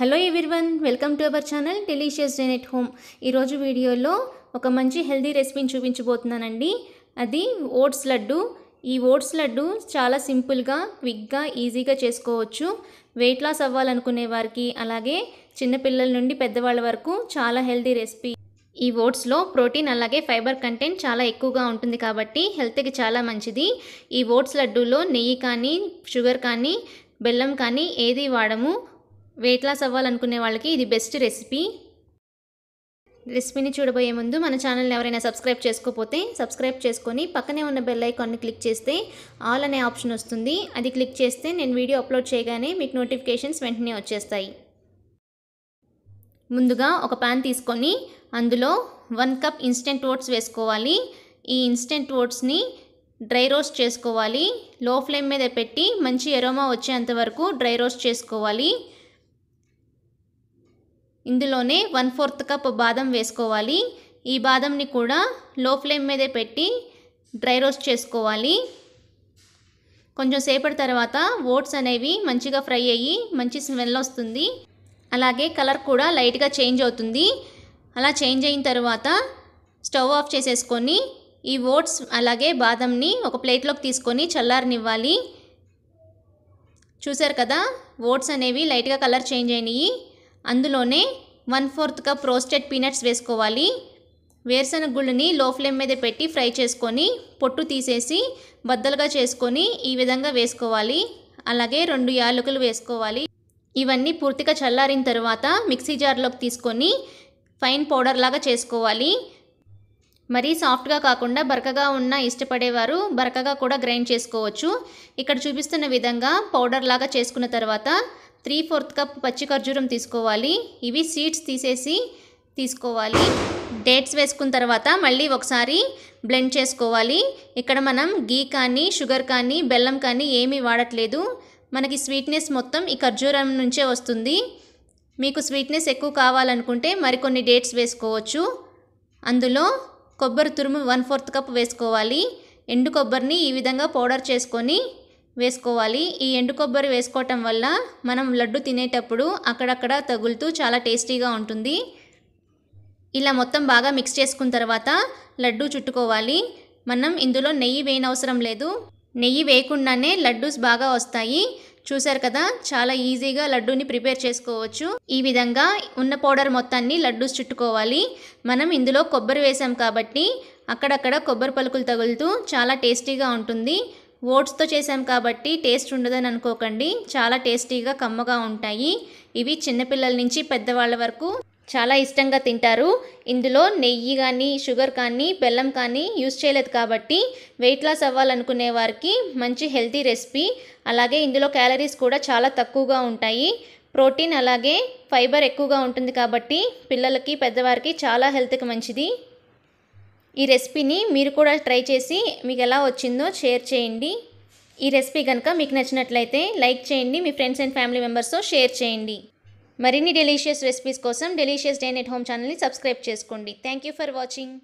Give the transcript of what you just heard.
hello everyone welcome to our channel delicious dine at home ఈరోజు వీడియోలో ఒక మంచి హెల్దీ రెసిపీని చూపించబోతున్నానండి అది ఓట్స్ లడ్డు ఈ ఓట్స్ లడ్డు చాలా సింపుల్గా క్విక్గా ఈజీగా చేసుకోవచ్చు వెయిట్ లాస్ అవ్వాలనుకునే వారికి అలాగే చిన్నపిల్లల నుండి పెద్దవాళ్ళ వరకు చాలా హెల్దీ రెసిపీ ఈ ఓట్స్లో ప్రోటీన్ అలాగే ఫైబర్ కంటెంట్ చాలా ఎక్కువగా ఉంటుంది కాబట్టి హెల్త్కి చాలా మంచిది ఈ ఓట్స్ లడ్డూలో నెయ్యి కానీ షుగర్ కానీ బెల్లం కానీ ఏది వాడము వెయిట్ లాస్ అవ్వాలనుకునే వాళ్ళకి ఇది బెస్ట్ రెసిపీ రెసిపీని చూడబోయే ముందు మన ఛానల్ని ఎవరైనా సబ్స్క్రైబ్ చేసుకోకపోతే సబ్స్క్రైబ్ చేసుకొని పక్కనే ఉన్న బెల్ ఐకాన్ని క్లిక్ చేస్తే ఆల్ అనే ఆప్షన్ వస్తుంది అది క్లిక్ చేస్తే నేను వీడియో అప్లోడ్ చేయగానే మీకు నోటిఫికేషన్స్ వెంటనే వచ్చేస్తాయి ముందుగా ఒక ప్యాన్ తీసుకొని అందులో వన్ కప్ ఇన్స్టెంట్ ఓట్స్ వేసుకోవాలి ఈ ఇన్స్టెంట్ ఓట్స్ని డ్రై రోస్ట్ చేసుకోవాలి లో ఫ్లేమ్ మీద పెట్టి మంచి ఎరోమా వచ్చేంత వరకు డ్రై రోస్ట్ చేసుకోవాలి ఇందులోనే వన్ ఫోర్త్ కప్ బాదం వేసుకోవాలి ఈ బాదంని కూడా లో ఫ్లేమ్ మీదే పెట్టి డ్రై రోస్ట్ చేసుకోవాలి కొంచెం సేపటి తర్వాత ఓట్స్ అనేవి మంచిగా ఫ్రై అయ్యి మంచి స్మెల్ వస్తుంది అలాగే కలర్ కూడా లైట్గా చేంజ్ అవుతుంది అలా చేంజ్ అయిన తర్వాత స్టవ్ ఆఫ్ చేసేసుకొని ఈ ఓట్స్ అలాగే బాదంని ఒక ప్లేట్లోకి తీసుకొని చల్లారనివ్వాలి చూసారు కదా ఓట్స్ అనేవి లైట్గా కలర్ చేంజ్ అయినాయి అందులోనే one fourth cup roasted peanuts వేసుకోవాలి వేరుశనగ గుళ్ళని లో ఫ్లేమ్ మీద పెట్టి ఫ్రై చేసుకొని పొట్టు తీసేసి బద్దలుగా చేసుకొని ఈ విధంగా వేసుకోవాలి అలాగే రెండు యాలకులు వేసుకోవాలి ఇవన్నీ పూర్తిగా చల్లారిన తర్వాత మిక్సీ జార్లోకి తీసుకొని ఫైన్ పౌడర్ లాగా చేసుకోవాలి మరీ సాఫ్ట్గా కాకుండా బరకగా ఉన్న ఇష్టపడేవారు బరకగా కూడా గ్రైండ్ చేసుకోవచ్చు ఇక్కడ చూపిస్తున్న విధంగా పౌడర్ లాగా చేసుకున్న తర్వాత త్రీ ఫోర్త్ కప్ పచ్చి ఖర్జూరం తీసుకోవాలి ఇవి సీడ్స్ తీసేసి తీసుకోవాలి డేట్స్ వేసుకున్న తర్వాత మళ్ళీ ఒకసారి బ్లెండ్ చేసుకోవాలి ఇక్కడ మనం గీ కానీ షుగర్ కానీ బెల్లం కానీ ఏమీ వాడట్లేదు మనకి స్వీట్నెస్ మొత్తం ఈ ఖర్జూరం నుంచే వస్తుంది మీకు స్వీట్నెస్ ఎక్కువ కావాలనుకుంటే మరికొన్ని డేట్స్ వేసుకోవచ్చు అందులో కొబ్బరి తురుము వన్ ఫోర్త్ కప్ వేసుకోవాలి ఎండు కొబ్బరిని ఈ విధంగా పౌడర్ చేసుకొని వేసుకోవాలి ఈ ఎండు కొబ్బరి వేసుకోవటం వల్ల మనం లడ్డు తినేటప్పుడు అక్కడక్కడ తగులుతూ చాలా టేస్టీగా ఉంటుంది ఇలా మొత్తం బాగా మిక్స్ చేసుకున్న తర్వాత లడ్డు చుట్టుకోవాలి మనం ఇందులో నెయ్యి వేయనవసరం లేదు నెయ్యి వేయకుండానే లడ్డూస్ బాగా వస్తాయి చూసారు కదా చాలా ఈజీగా లడ్డూని ప్రిపేర్ చేసుకోవచ్చు ఈ విధంగా ఉన్న పౌడర్ మొత్తాన్ని లడ్డూస్ చుట్టుకోవాలి మనం ఇందులో కొబ్బరి వేసాం కాబట్టి అక్కడక్కడ కొబ్బరి పలుకులు తగులుతూ చాలా టేస్టీగా ఉంటుంది ఓట్స్తో చేసాం కాబట్టి టేస్ట్ ఉండదని అనుకోకండి చాలా టేస్టీగా కమ్మగా ఉంటాయి ఇవి చిన్నపిల్లల నుంచి పెద్దవాళ్ళ వరకు చాలా ఇష్టంగా తింటారు ఇందులో నెయ్యి కానీ షుగర్ కానీ బెల్లం కానీ యూస్ చేయలేదు కాబట్టి వెయిట్ లాస్ అవ్వాలనుకునే వారికి మంచి హెల్తీ రెసిపీ అలాగే ఇందులో క్యాలరీస్ కూడా చాలా తక్కువగా ఉంటాయి ప్రోటీన్ అలాగే ఫైబర్ ఎక్కువగా ఉంటుంది కాబట్టి పిల్లలకి పెద్దవారికి చాలా హెల్త్కి మంచిది ఈ రెసిపీని మీరు కూడా ట్రై చేసి మీకు ఎలా వచ్చిందో షేర్ చేయండి ఈ రెసిపీ కనుక మీకు నచ్చినట్లయితే లైక్ చేయండి మీ ఫ్రెండ్స్ అండ్ ఫ్యామిలీ మెంబర్స్తో షేర్ చేయండి మరిన్ని డెలీషియస్ రెసిపీస్ కోసం డెలీషియస్ డైన్ ఎట్ హోమ్ ఛానల్ని సబ్స్క్రైబ్ చేసుకోండి థ్యాంక్ యూ ఫర్ వాచింగ్